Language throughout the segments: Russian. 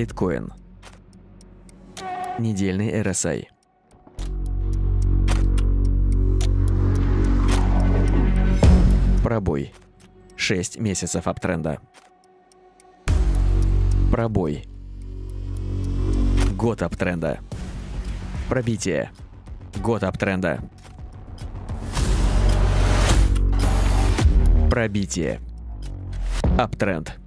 Биткоин. Недельный RSI. Пробой. 6 месяцев аптренда. Пробой. Год аптренда. Пробитие. Год аптренда. Пробитие. Аптренд.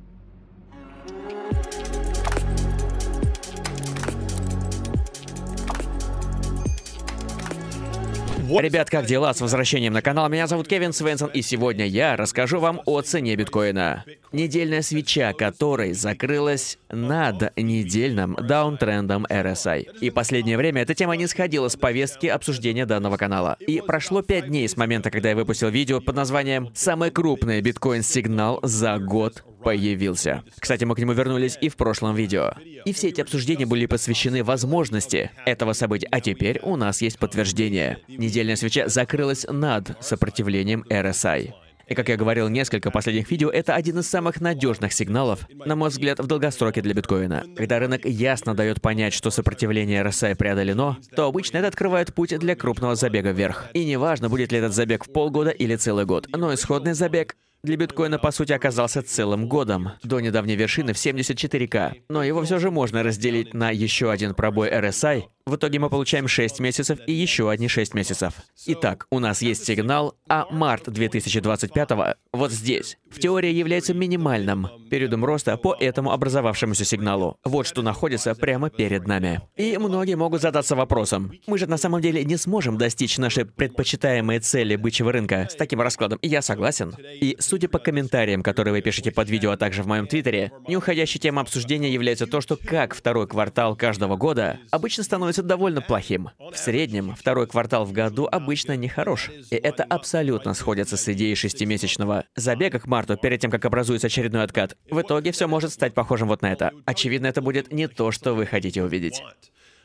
Ребят, как дела? С возвращением на канал. Меня зовут Кевин Свенсон, и сегодня я расскажу вам о цене биткоина. Недельная свеча, которой закрылась над недельным даунтрендом RSI. И последнее время эта тема не сходила с повестки обсуждения данного канала. И прошло пять дней с момента, когда я выпустил видео под названием «Самый крупный биткоин-сигнал за год появился. Кстати, мы к нему вернулись и в прошлом видео. И все эти обсуждения были посвящены возможности этого события. А теперь у нас есть подтверждение. Недельная свеча закрылась над сопротивлением RSI. И как я говорил несколько последних видео, это один из самых надежных сигналов, на мой взгляд, в долгосроке для биткоина. Когда рынок ясно дает понять, что сопротивление RSI преодолено, то обычно это открывает путь для крупного забега вверх. И неважно, будет ли этот забег в полгода или целый год, но исходный забег для биткоина, по сути, оказался целым годом, до недавней вершины в 74К. Но его все же можно разделить на еще один пробой RSI. В итоге мы получаем 6 месяцев и еще одни 6 месяцев. Итак, у нас есть сигнал, а март 2025 вот здесь, в теории является минимальным периодом роста по этому образовавшемуся сигналу. Вот что находится прямо перед нами. И многие могут задаться вопросом, мы же на самом деле не сможем достичь нашей предпочитаемой цели бычьего рынка с таким раскладом. я согласен. И с Судя по комментариям, которые вы пишете под видео, а также в моем твиттере, неуходящей темой обсуждения является то, что как второй квартал каждого года обычно становится довольно плохим. В среднем, второй квартал в году обычно нехорош. И это абсолютно сходится с идеей шестимесячного забега к марту перед тем, как образуется очередной откат. В итоге все может стать похожим вот на это. Очевидно, это будет не то, что вы хотите увидеть.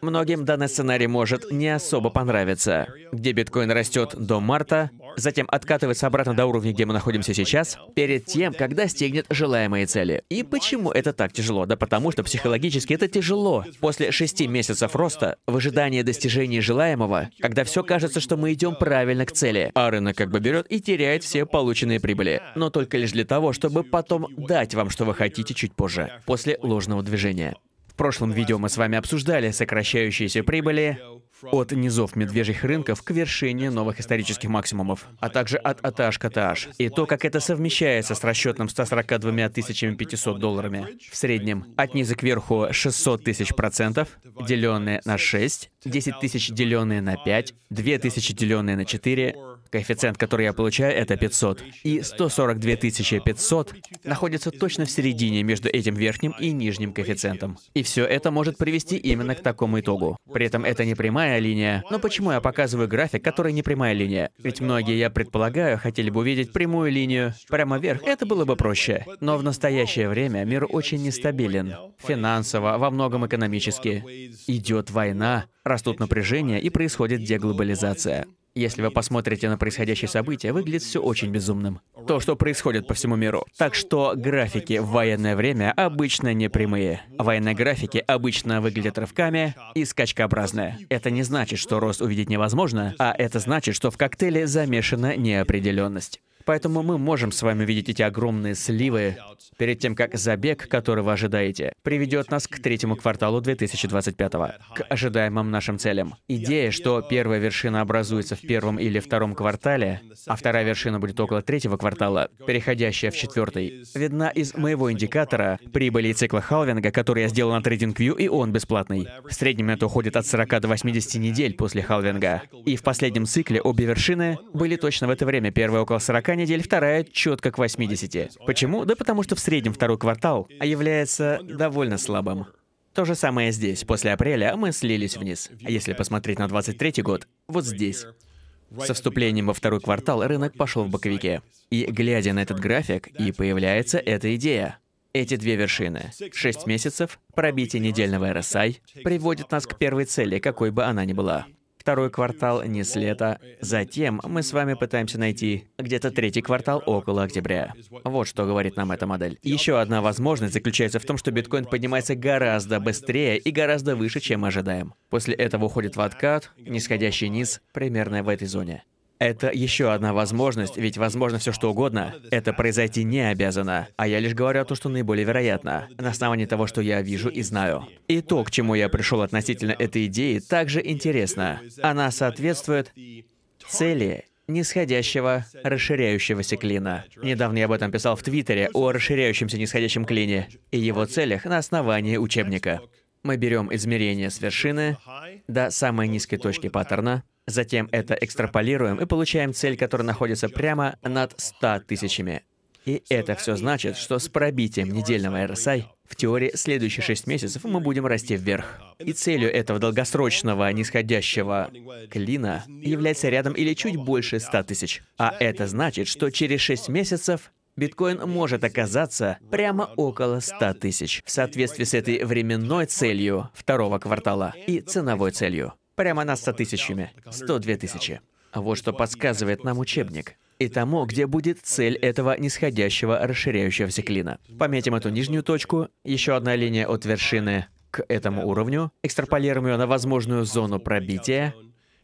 Многим данный сценарий может не особо понравиться, где биткоин растет до марта, затем откатывается обратно до уровня, где мы находимся сейчас, перед тем, как достигнет желаемые цели. И почему это так тяжело? Да потому что психологически это тяжело. После шести месяцев роста, в ожидании достижения желаемого, когда все кажется, что мы идем правильно к цели, а рынок как бы берет и теряет все полученные прибыли. Но только лишь для того, чтобы потом дать вам, что вы хотите чуть позже, после ложного движения. В прошлом видео мы с вами обсуждали сокращающиеся прибыли, от низов медвежьих рынков к вершине новых исторических максимумов, а также от атаж к атаж, и то, как это совмещается с расчетным 142 500 долларами. В среднем от низа к верху 600 тысяч процентов, деленное на 6, 10 тысяч деленное на 5, 2 тысячи деленное на 4, Коэффициент, который я получаю, это 500. И 142 500 находится точно в середине между этим верхним и нижним коэффициентом. И все это может привести именно к такому итогу. При этом это не прямая линия. Но почему я показываю график, который не прямая линия? Ведь многие, я предполагаю, хотели бы увидеть прямую линию прямо вверх. Это было бы проще. Но в настоящее время мир очень нестабилен. Финансово, во многом экономически. Идет война, растут напряжения и происходит деглобализация. Если вы посмотрите на происходящее событие, выглядит все очень безумным. То, что происходит по всему миру. Так что графики в военное время обычно не прямые. Военные графики обычно выглядят рывками и скачкообразные. Это не значит, что рост увидеть невозможно, а это значит, что в коктейле замешана неопределенность. Поэтому мы можем с вами видеть эти огромные сливы перед тем, как забег, который вы ожидаете, приведет нас к третьему кварталу 2025, к ожидаемым нашим целям. Идея, что первая вершина образуется в первом или втором квартале, а вторая вершина будет около третьего квартала, переходящая в четвертый, видна из моего индикатора прибыли и цикла халвинга, который я сделал на TradingView, и он бесплатный. В среднем это уходит от 40 до 80 недель после халвинга. И в последнем цикле обе вершины были точно в это время, первая около 40 недель, вторая четко к 80. Почему? Да потому что в среднем второй квартал является довольно слабым. То же самое здесь. После апреля мы слились вниз. А если посмотреть на 23 год, вот здесь. Со вступлением во второй квартал рынок пошел в боковике. И глядя на этот график, и появляется эта идея. Эти две вершины, 6 месяцев, пробитие недельного RSI, приводит нас к первой цели, какой бы она ни была второй квартал не с лета. Затем мы с вами пытаемся найти где-то третий квартал около октября. Вот что говорит нам эта модель. Еще одна возможность заключается в том, что биткоин поднимается гораздо быстрее и гораздо выше, чем мы ожидаем. После этого уходит в откат, нисходящий низ примерно в этой зоне. Это еще одна возможность, ведь возможно все что угодно. Это произойти не обязано. А я лишь говорю о том, что наиболее вероятно, на основании того, что я вижу и знаю. И то, к чему я пришел относительно этой идеи, также интересно. Она соответствует цели нисходящего расширяющегося клина. Недавно я об этом писал в Твиттере о расширяющемся нисходящем клине и его целях на основании учебника. Мы берем измерение с вершины до самой низкой точки паттерна, Затем это экстраполируем и получаем цель, которая находится прямо над 100 тысячами. И это все значит, что с пробитием недельного RSI в теории следующие 6 месяцев мы будем расти вверх. И целью этого долгосрочного нисходящего клина является рядом или чуть больше 100 тысяч. А это значит, что через 6 месяцев биткоин может оказаться прямо около 100 тысяч в соответствии с этой временной целью второго квартала и ценовой целью. Прямо нас со тысячами. 102 тысячи. Вот что подсказывает нам учебник. И тому, где будет цель этого нисходящего расширяющегося клина. Пометим эту нижнюю точку, еще одна линия от вершины к этому уровню, экстраполируем ее на возможную зону пробития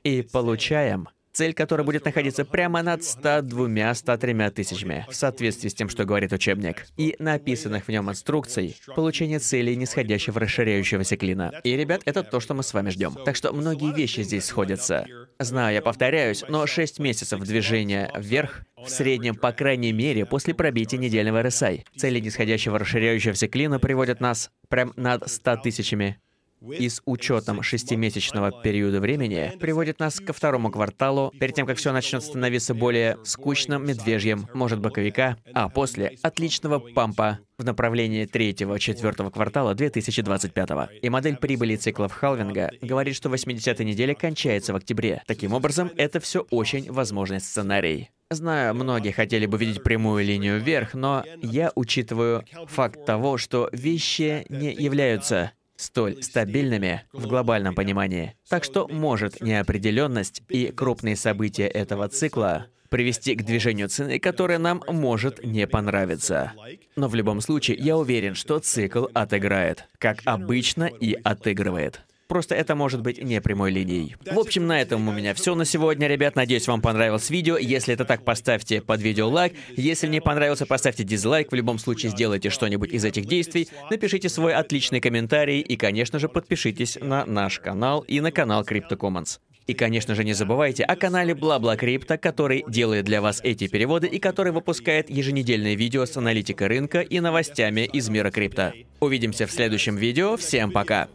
и получаем цель которой будет находиться прямо над 102-103 тысячами, в соответствии с тем, что говорит учебник, и написанных в нем инструкций, получение целей нисходящего расширяющегося клина. И, ребят, это то, что мы с вами ждем. Так что многие вещи здесь сходятся. Знаю, я повторяюсь, но 6 месяцев движения вверх в среднем, по крайней мере, после пробития недельного RSI. Цели нисходящего расширяющегося клина приводят нас прям над 100 тысячами и с учетом шестимесячного периода времени приводит нас ко второму кварталу, перед тем, как все начнет становиться более скучным, медвежьим, может, боковика, а после — отличного пампа в направлении третьего-четвертого квартала 2025 -го. И модель прибыли циклов халвинга говорит, что 80-я неделя кончается в октябре. Таким образом, это все очень возможный сценарий. Знаю, многие хотели бы видеть прямую линию вверх, но я учитываю факт того, что вещи не являются столь стабильными в глобальном понимании. Так что может неопределенность и крупные события этого цикла привести к движению цены, которое нам может не понравиться. Но в любом случае, я уверен, что цикл отыграет, как обычно и отыгрывает. Просто это может быть не прямой линией. В общем, на этом у меня все на сегодня, ребят. Надеюсь, вам понравилось видео. Если это так, поставьте под видео лайк. Если не понравился, поставьте дизлайк. В любом случае, сделайте что-нибудь из этих действий. Напишите свой отличный комментарий. И, конечно же, подпишитесь на наш канал и на канал CryptoCommons. И, конечно же, не забывайте о канале Блабла Крипто, который делает для вас эти переводы и который выпускает еженедельные видео с аналитикой рынка и новостями из мира крипто. Увидимся в следующем видео. Всем пока!